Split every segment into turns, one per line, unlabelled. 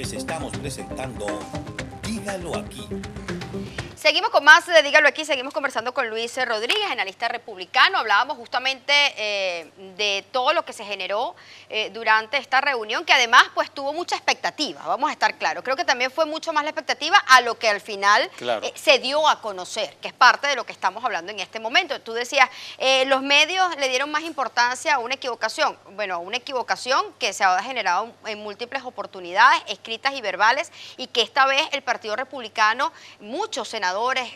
les estamos presentando Dígalo aquí.
Seguimos con más de Dígalo aquí, seguimos conversando con Luis Rodríguez, analista republicano. Hablábamos justamente eh, de todo lo que se generó eh, durante esta reunión, que además pues tuvo mucha expectativa, vamos a estar claros. Creo que también fue mucho más la expectativa a lo que al final eh, se dio a conocer, que es parte de lo que estamos hablando en este momento. Tú decías, los medios le dieron más importancia a una equivocación. Bueno, a una equivocación que se ha generado en múltiples oportunidades, escritas y verbales, y que esta vez el Partido Republicano, muchos senadores,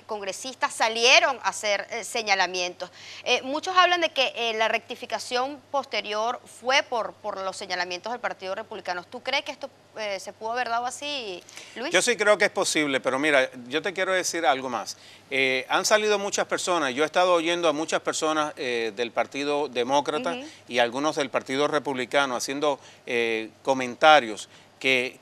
congresistas salieron a hacer eh, señalamientos. Eh, muchos hablan de que eh, la rectificación posterior fue por, los señalamientos del Partido Republicano. ¿Tú crees que esto se pudo haber dado así, Luis? Yo sí
creo que es posible, pero mira, yo te quiero decir algo más. han salido muchas personas, yo he estado oyendo a muchas personas del Partido Demócrata y algunos del Partido Republicano haciendo comentarios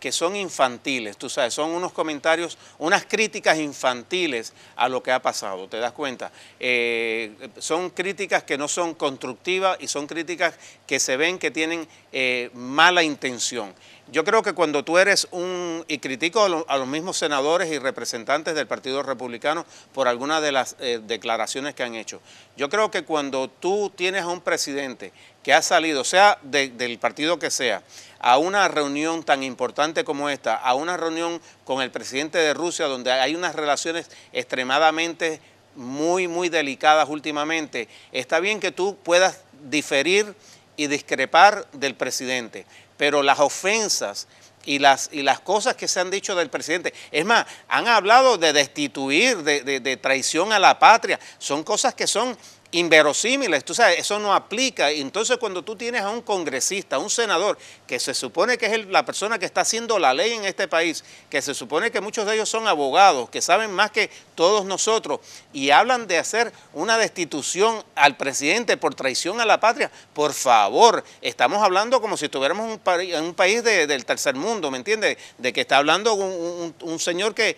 que, son infantiles, tú sabes, son unos comentarios, unas críticas infantiles a lo que ha pasado, te das cuenta. Eh, son críticas que no son constructivas y son críticas que se ven que tienen eh, mala intención. Yo creo que cuando tú eres un, y critico a, los mismos senadores y representantes del Partido Republicano por algunas de las eh, declaraciones que han hecho, yo creo que cuando tú tienes a un presidente que ha salido, sea del partido que sea, a una reunión tan importante como esta, a una reunión con el presidente de Rusia, donde hay unas relaciones extremadamente muy, muy delicadas últimamente, está bien que tú puedas diferir y discrepar del presidente pero las ofensas y las, y las cosas que se han dicho del presidente, es más, han hablado de destituir, de, de traición a la patria, son cosas que son inverosímiles, tú sabes, eso no aplica. Entonces cuando tú tienes a un congresista, a un senador, que se supone que es la persona que está haciendo la ley en este país, que se supone que muchos de ellos son abogados, que saben más que todos nosotros, y hablan de hacer una destitución al presidente por traición a la patria, por favor, estamos hablando como si estuviéramos en un, país del tercer mundo, ¿me entiendes? De que está hablando un, señor que,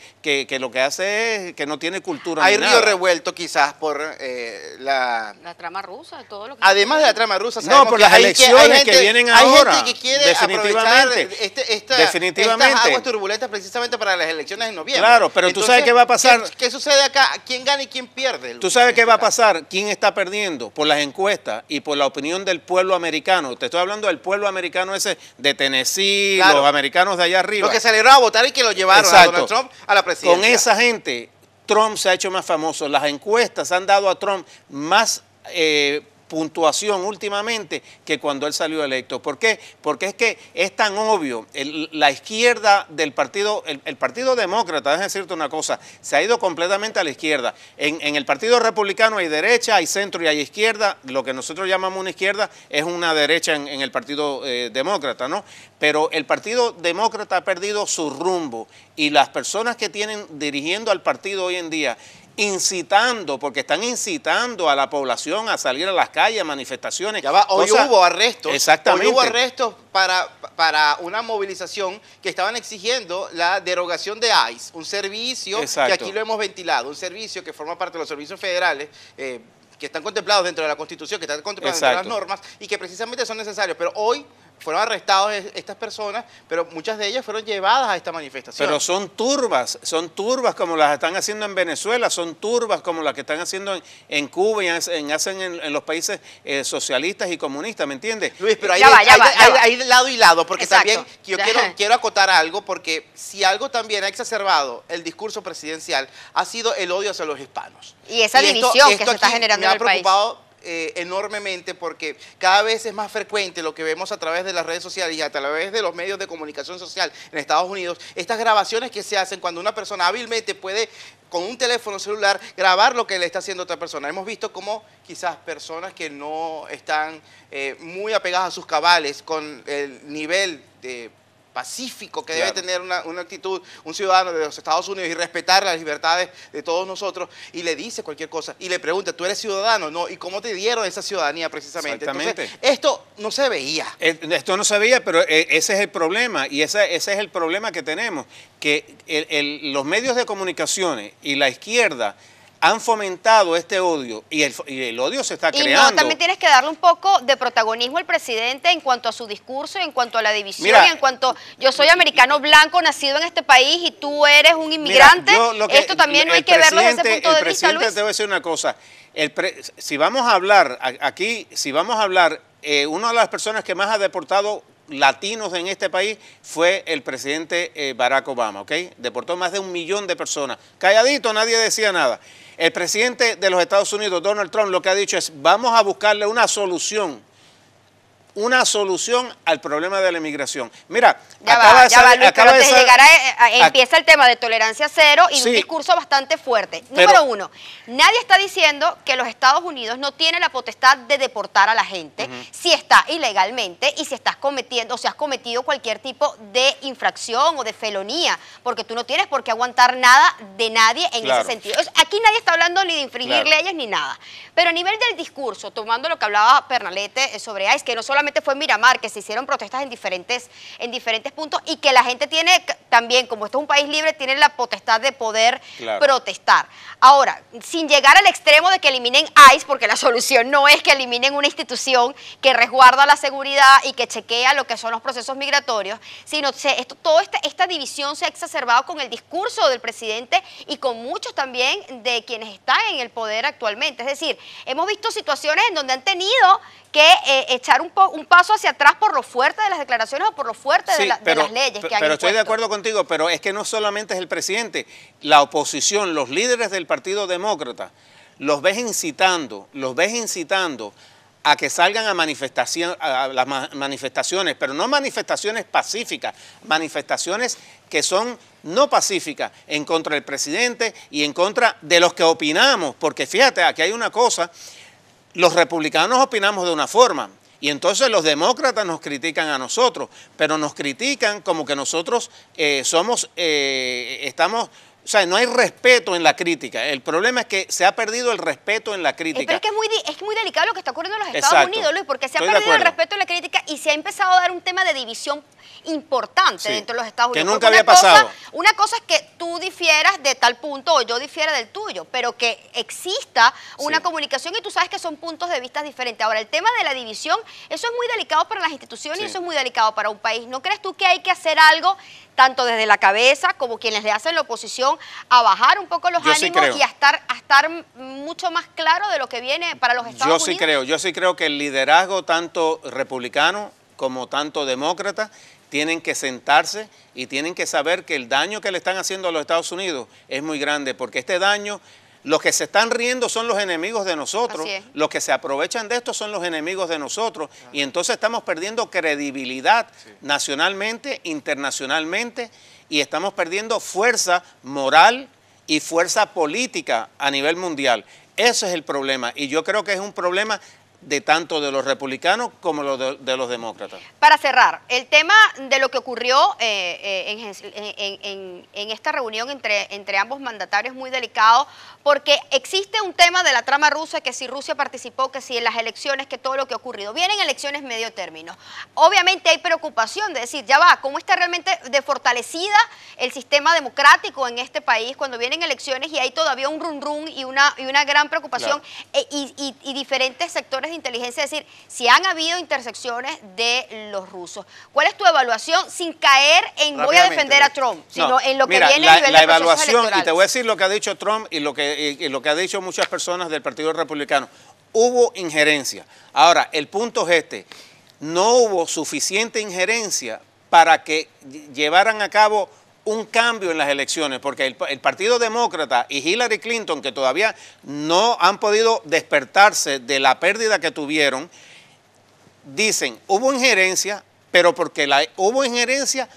lo que hace es que no tiene cultura. Hay río
revuelto quizás por eh, la la... trama rusa, todo lo que... Además de la trama rusa, No, por las elecciones que, vienen ahora. Hay gente que quiere este, definitivamente. estas aguas turbulentas precisamente para las elecciones en noviembre. Claro, pero tú sabes qué va a pasar. ¿Qué, sucede acá? ¿Quién gana y quién pierde? Tú
sabes qué va a pasar. ¿Quién está perdiendo? Por las encuestas y por la opinión del pueblo americano. Te estoy hablando del pueblo americano ese de Tennessee, los americanos de allá arriba. Los que salieron a votar y que lo llevaron a Donald Trump a la
presidencia. Con esa
gente Trump se ha hecho más famoso, las encuestas han dado a Trump más eh, puntuación últimamente que cuando él salió electo. ¿Por qué? Porque es que es tan obvio, la izquierda del partido, el, Partido Demócrata, déjame decirte una cosa, se ha ido completamente a la izquierda. En, el Partido Republicano hay derecha, hay centro y hay izquierda. Lo que nosotros llamamos una izquierda es una derecha en, el Partido eh, Demócrata, ¿no? Pero el Partido Demócrata ha perdido su rumbo y las personas que tienen dirigiendo al partido hoy en día incitando, porque están incitando a la población a salir a las calles, a manifestaciones. hoy hubo arrestos. Exactamente. Hoy hubo
arrestos para, para una movilización que estaban exigiendo la derogación de ICE, un servicio que aquí lo hemos ventilado, un servicio que forma parte de los servicios federales. Eh, que están contemplados dentro de la Constitución, que están contemplados dentro de las normas y que precisamente son necesarios. Pero hoy fueron arrestados estas personas, pero muchas de ellas fueron llevadas a esta manifestación. Pero
son turbas, son turbas como las están haciendo en Venezuela, son turbas como las que están haciendo en, en Cuba y hacen en, los países eh, socialistas y comunistas, ¿me entiendes? Luis, pero hay, hay, lado
y lado, porque también yo quiero, quiero acotar algo, porque si algo también ha exacerbado el discurso presidencial, ha sido el odio hacia los hispanos. Y esa división que se está generando en el país. Eh, enormemente porque cada vez es más frecuente lo que vemos a través de las redes sociales y a través de los medios de comunicación social en Estados Unidos, estas grabaciones que se hacen cuando una persona hábilmente puede con un teléfono celular grabar lo que le está haciendo otra persona. Hemos visto como quizás personas que no están eh, muy apegadas a sus cabales con el nivel de pacífico que debe tener una, actitud un ciudadano de los Estados Unidos y respetar las libertades de todos nosotros y le dice cualquier cosa y le pregunta, ¿tú eres ciudadano? No, ¿y cómo te dieron esa ciudadanía precisamente? esto no se veía.
Esto no se veía, pero eh, ese es el problema y ese, es el problema que tenemos, que los medios de comunicaciones y la izquierda han fomentado este odio y el, odio se está creando. No, también
tienes que darle un poco de protagonismo al presidente en cuanto a su discurso, en cuanto a la división, en cuanto yo soy americano blanco nacido en este país y tú eres un inmigrante. Esto también no hay que verlo desde ese punto de vista. Te voy
a decir una cosa. si vamos a hablar aquí, si vamos a hablar, eh, una de las personas que más ha deportado latinos en este país fue el presidente eh, Barack Obama, ¿ok? Deportó más de un millón de personas. Calladito, nadie decía nada. El presidente de los Estados Unidos, Donald Trump, lo que ha dicho es, vamos a buscarle una solución una solución al problema de la inmigración. Mira, ya acaba de
empieza el tema de tolerancia cero y un discurso bastante fuerte. Número uno, nadie está diciendo que los Estados Unidos no tienen la potestad de deportar a la gente si está ilegalmente y si estás cometiendo o si has cometido cualquier tipo de infracción o de felonía, porque tú no tienes por qué aguantar nada de nadie en ese sentido. aquí nadie está hablando ni de infringir leyes ni nada. Pero a nivel del discurso, tomando lo que hablaba Pernalete eh, sobre ICE, que no solamente fue Miramar, que se hicieron protestas en diferentes, en diferentes puntos y que la gente tiene también, como esto es un país libre, tiene la potestad de poder protestar. Ahora, sin llegar al extremo de que eliminen ICE, porque la solución no es que eliminen una institución que resguarda la seguridad y que chequea lo que son los procesos migratorios, sino que esto, toda esta, esta división se ha exacerbado con el discurso del presidente y con muchos también de quienes están en el poder actualmente. Es decir, hemos visto situaciones en donde han tenido que eh, echar un, un, paso hacia atrás por lo fuerte de las declaraciones o por lo fuerte de, las leyes que han Pero estoy de
acuerdo contigo, pero es que no solamente es el presidente, la oposición, los líderes del Partido Demócrata, los ves incitando, los ves incitando a que salgan a, manifestación, a las manifestaciones, pero no manifestaciones pacíficas, manifestaciones que son no pacíficas en contra del presidente y en contra de los que opinamos, porque fíjate, aquí hay una cosa, los republicanos opinamos de una forma y entonces los demócratas nos critican a nosotros, pero nos critican como que nosotros eh, somos, eh, estamos o sea, no hay respeto en la crítica. El problema es que se ha perdido el respeto en la eh, crítica. Pero es que
es muy, es muy delicado lo que está ocurriendo en los Estados Unidos, Luis, porque se ha perdido el respeto en la crítica y se ha empezado a dar un tema de división importante dentro de los Estados Unidos. Que nunca había pasado. Una cosa es que tú difieras de tal punto o yo difiera del tuyo, pero que exista una comunicación y tú sabes que son puntos de vista diferentes. Ahora, el tema de la división, eso es muy delicado para las instituciones y eso es muy delicado para un país. ¿No crees tú que hay que hacer algo tanto desde la cabeza como quienes le hacen la oposición? a bajar un poco los ánimos y a estar, estar mucho más claro de lo que viene para los Estados Unidos? Yo sí creo,
yo sí creo que el liderazgo tanto republicano como tanto demócrata tienen que sentarse y tienen que saber que el daño que le están haciendo a los Estados Unidos es muy grande, porque este daño los que se están riendo son los enemigos de nosotros, los que se aprovechan de esto son los enemigos de nosotros y entonces estamos perdiendo credibilidad nacionalmente, internacionalmente y estamos perdiendo fuerza moral y fuerza política a nivel mundial. Ese es el problema y yo creo que es un problema de tanto de los republicanos como de, de los demócratas.
Para cerrar, el tema de lo que ocurrió eh, eh, en, esta reunión entre, ambos mandatarios es muy delicado porque existe un tema de la trama rusa, que si Rusia participó, que si en las elecciones, que todo lo que ha ocurrido. Vienen elecciones medio término. Obviamente hay preocupación de decir, ya va, ¿cómo está realmente de fortalecida el sistema democrático en este país cuando vienen elecciones y hay todavía un run run y una, y una gran preocupación eh, y, y diferentes sectores inteligencia, decir, si han habido intersecciones de los rusos. ¿Cuál es tu evaluación sin caer en voy a defender a Trump, sino en lo que viene la, la evaluación, y te
voy a decir lo que ha dicho Trump y lo que, han lo que ha dicho muchas personas del Partido Republicano. Hubo injerencia. Ahora, el punto es este. No hubo suficiente injerencia para que llevaran a cabo un cambio en las elecciones, porque el, Partido Demócrata y Hillary Clinton, que todavía no han podido despertarse de la pérdida que tuvieron, dicen, hubo injerencia, pero porque la, hubo injerencia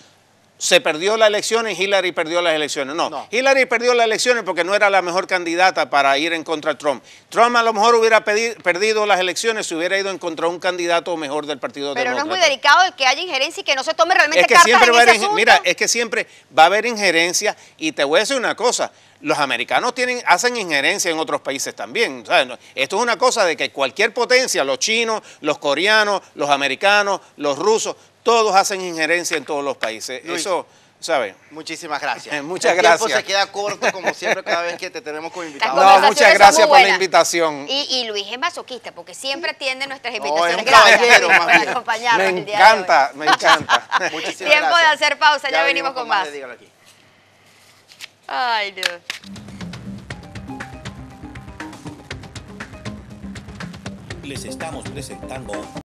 se perdió las elecciones, Hillary perdió las elecciones. No, Hillary perdió las elecciones porque no era la mejor candidata para ir en contra de Trump. Trump a lo mejor hubiera perdido las elecciones si hubiera ido en contra de un candidato mejor del Partido Pero Demócrata. Pero no es muy
delicado el que haya injerencia y que no se tome realmente es que siempre en Mira,
es que siempre va a haber injerencia y te voy a decir una cosa, los americanos tienen, hacen injerencia en otros países también. Esto es una cosa de que cualquier potencia, los chinos, los coreanos, los americanos, los rusos, todos hacen injerencia en todos los países. Eso, ¿sabes? Muchísimas gracias. muchas El gracias. Tiempo se
queda corto, como siempre, cada vez que te tenemos como invitado. No, muchas gracias
por la invitación.
Y, Luis es masoquista, porque siempre atiende nuestras invitaciones. caballero, Me encanta,
me encanta. Muchísimas tiempo
de hacer pausa, ya, venimos, con más. Ay, Dios.
Les estamos presentando...